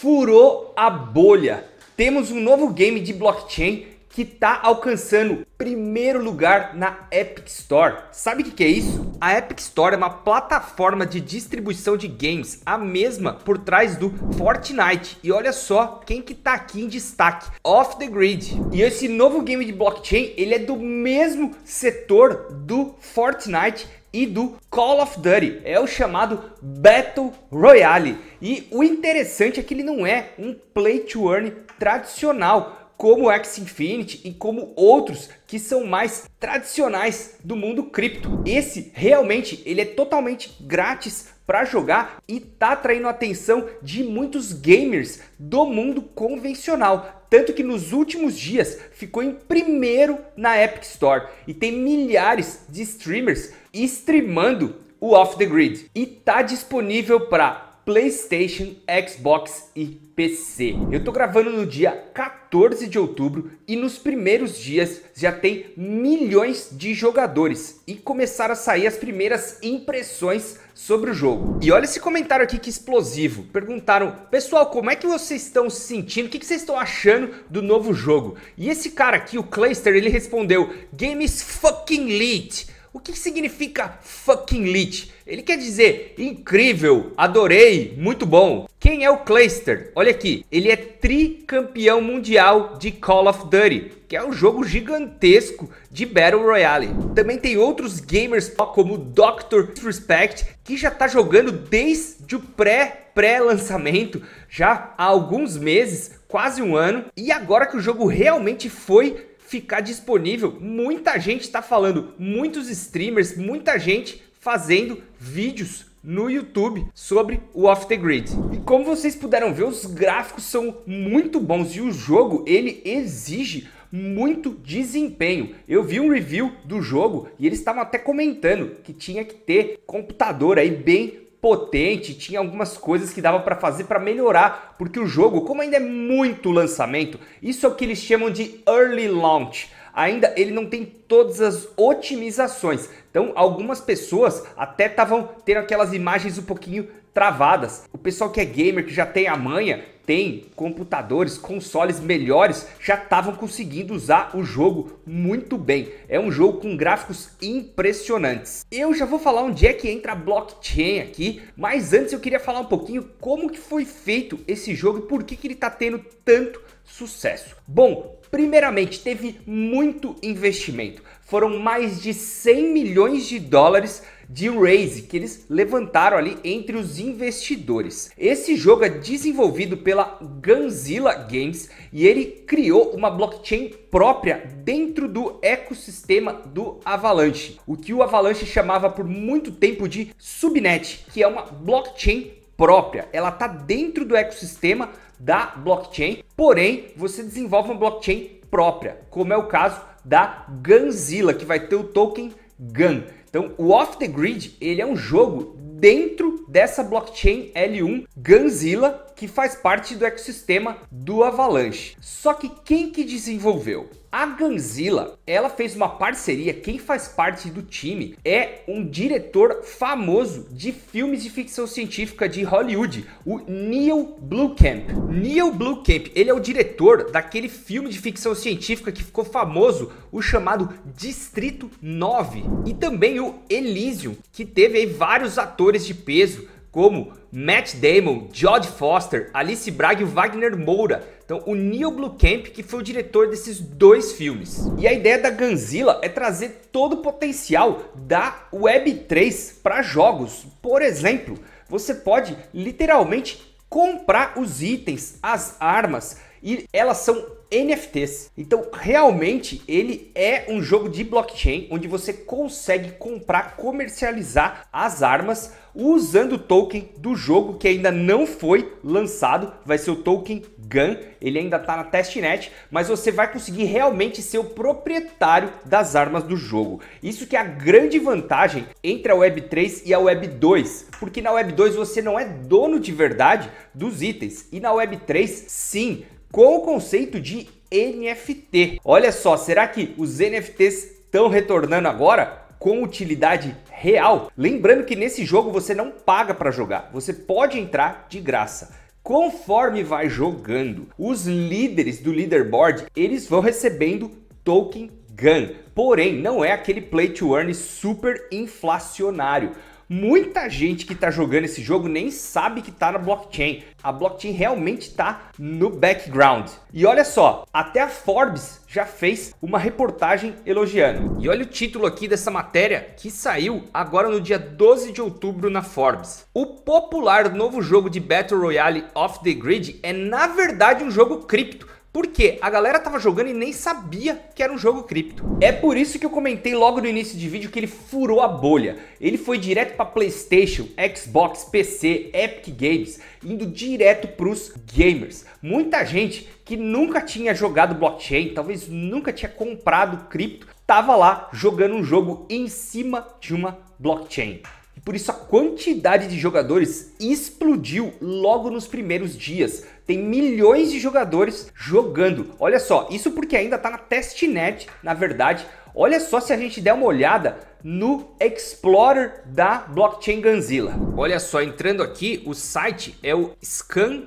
furou a bolha. Temos um novo game de blockchain que está alcançando primeiro lugar na Epic Store. Sabe o que, que, é isso? A Epic Store é uma plataforma de distribuição de games, a mesma por trás do Fortnite. E olha só quem que tá aqui em destaque, Off The Grid. E esse novo game de blockchain, ele é do mesmo setor do Fortnite e do Call of Duty, é o chamado Battle Royale. E o interessante é que ele não é um play to earn tradicional, como Axie Infinity e como outros que são mais tradicionais do mundo cripto. Esse realmente ele é totalmente grátis para jogar e tá atraindo a atenção de muitos gamers do mundo convencional, tanto que nos últimos dias ficou em primeiro na Epic Store e tem milhares de streamers streamando o Off the Grid e tá disponível para PlayStation, Xbox e PC. Eu tô gravando no dia 14 de outubro e nos primeiros dias já tem milhões de jogadores e começaram a sair as primeiras impressões sobre o jogo. E olha esse comentário aqui que explosivo. Perguntaram, pessoal, como é que vocês estão se sentindo? O que, que vocês estão achando do novo jogo? E esse cara aqui, o Clayster, ele respondeu, Games fucking lit. O que significa fucking lit? Ele quer dizer incrível, adorei, muito bom. Quem é o Clayster? Olha aqui, ele é tricampeão mundial de Call of Duty, que é um jogo gigantesco de Battle Royale. Também tem outros gamers como Dr. Disrespect, que já está jogando desde o pré pré-lançamento já há alguns meses, quase um ano, e agora que o jogo realmente foi ficar disponível. Muita gente está falando, muitos streamers, muita gente fazendo vídeos no YouTube sobre o Off the Grid. E como vocês puderam ver, os gráficos são muito bons e o jogo ele exige muito desempenho. Eu vi um review do jogo e eles estavam até comentando que tinha que ter computador aí bem potente, tinha algumas coisas que dava para fazer para melhorar, porque o jogo, como ainda é muito lançamento, isso é o que eles chamam de early launch. Ainda ele não tem todas as otimizações. Então, algumas pessoas até estavam tendo aquelas imagens um pouquinho travadas. O pessoal que é gamer, que já tem a manha, tem computadores, consoles melhores, já estavam conseguindo usar o jogo muito bem. É um jogo com gráficos impressionantes. Eu já vou falar onde é que entra a blockchain aqui, mas antes eu queria falar um pouquinho como que foi feito esse jogo e por que, que ele está tendo tanto sucesso. Bom, primeiramente teve muito investimento. Foram mais de 100 milhões de dólares de raise que eles levantaram ali entre os investidores. Esse jogo é desenvolvido pela Ganzilla Games e ele criou uma blockchain própria dentro do ecossistema do Avalanche, o que o Avalanche chamava por muito tempo de subnet, que é uma blockchain própria. Ela está dentro do ecossistema da blockchain, porém você desenvolve uma blockchain própria, como é o caso da Ganzilla, que vai ter o token GAN. Então, o Off the Grid, ele é um jogo dentro dessa blockchain L1 Ganzilla, que faz parte do ecossistema do Avalanche. Só que quem que desenvolveu? A Ganzilla, ela fez uma parceria, quem faz parte do time é um diretor famoso de filmes de ficção científica de Hollywood, o Neil Blomkamp. Neil Blomkamp, ele é o diretor daquele filme de ficção científica que ficou famoso, o chamado Distrito 9, e também o Elysium, que teve vários atores de peso como Matt Damon, George Foster, Alice Braga e Wagner Moura. Então, o Neil Blomkamp que foi o diretor desses dois filmes. E a ideia da Ganzilla é trazer todo o potencial da Web3 para jogos. Por exemplo, você pode literalmente comprar os itens, as armas, e elas são NFTs. Então, realmente, ele é um jogo de blockchain onde você consegue comprar, comercializar as armas usando o token do jogo que ainda não foi lançado, vai ser o token Gun, ele ainda está na testnet, mas você vai conseguir realmente ser o proprietário das armas do jogo. Isso que é a grande vantagem entre a Web 3 e a Web 2, porque na Web 2 você não é dono de verdade dos itens, e na Web 3 sim, com o conceito de NFT. Olha só, será que os NFTs estão retornando agora com utilidade real? Lembrando que nesse jogo você não paga para jogar, você pode entrar de graça. Conforme vai jogando, os líderes do leaderboard, eles vão recebendo token Gun. Porém, não é aquele play to earn super inflacionário. Muita gente que está jogando esse jogo nem sabe que está na blockchain. A blockchain realmente está no background. E olha só, até a Forbes já fez uma reportagem elogiando. E olha o título aqui dessa matéria que saiu agora no dia 12 de outubro na Forbes. O popular novo jogo de Battle Royale Off the Grid é na verdade um jogo cripto porque a galera tava jogando e nem sabia que era um jogo cripto. É por isso que eu comentei logo no início de vídeo que ele furou a bolha. Ele foi direto para PlayStation, Xbox, PC, Epic Games, indo direto pros gamers. Muita gente que nunca tinha jogado blockchain, talvez nunca tinha comprado cripto, tava lá jogando um jogo em cima de uma blockchain. E por isso a quantidade de jogadores explodiu logo nos primeiros dias. Tem milhões de jogadores jogando. Olha só, isso porque ainda está na testnet, na verdade. Olha só se a gente der uma olhada no Explorer da blockchain Ganzilla. Olha só, entrando aqui, o site é o Scan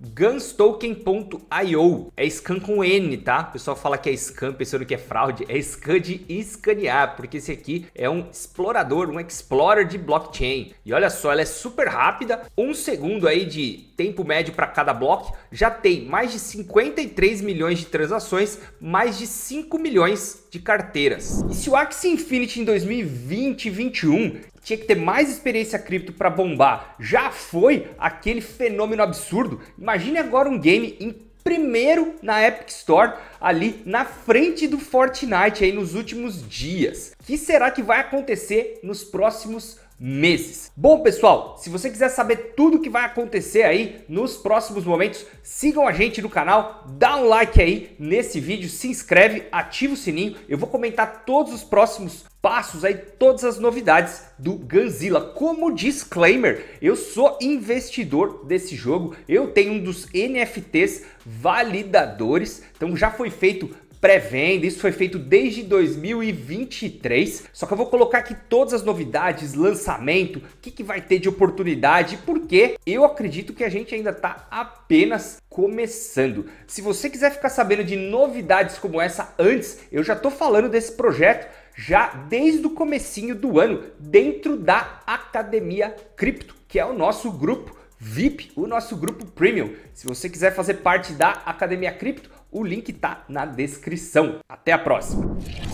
.gunstoken.io É scan com N, tá? O pessoal fala que é scan pensando que é fraude. É scan de escanear, porque esse aqui é um explorador, um explorer de blockchain. E olha só, ela é super rápida. Um segundo aí de tempo médio para cada bloco. Já tem mais de 53 milhões de transações, mais de 5 milhões de carteiras. E se o Axie Infinity em 2020 e 2021 tinha que ter mais experiência cripto para bombar. Já foi aquele fenômeno absurdo. Imagine agora um game em primeiro na Epic Store, ali na frente do Fortnite aí nos últimos dias. O que será que vai acontecer nos próximos meses. Bom, pessoal, se você quiser saber tudo o que vai acontecer aí nos próximos momentos, sigam a gente no canal, dá um like aí nesse vídeo, se inscreve, ativa o sininho. Eu vou comentar todos os próximos passos aí, todas as novidades do Godzilla. Como disclaimer, eu sou investidor desse jogo, eu tenho um dos NFTs validadores, então já foi feito pré-venda, isso foi feito desde 2023. Só que eu vou colocar aqui todas as novidades, lançamento, o que, que, vai ter de oportunidade, porque eu acredito que a gente ainda está apenas começando. Se você quiser ficar sabendo de novidades como essa antes, eu já estou falando desse projeto já desde o comecinho do ano dentro da Academia Cripto, que é o nosso grupo VIP, o nosso grupo Premium. Se você quiser fazer parte da Academia Cripto, o link está na descrição. Até a próxima.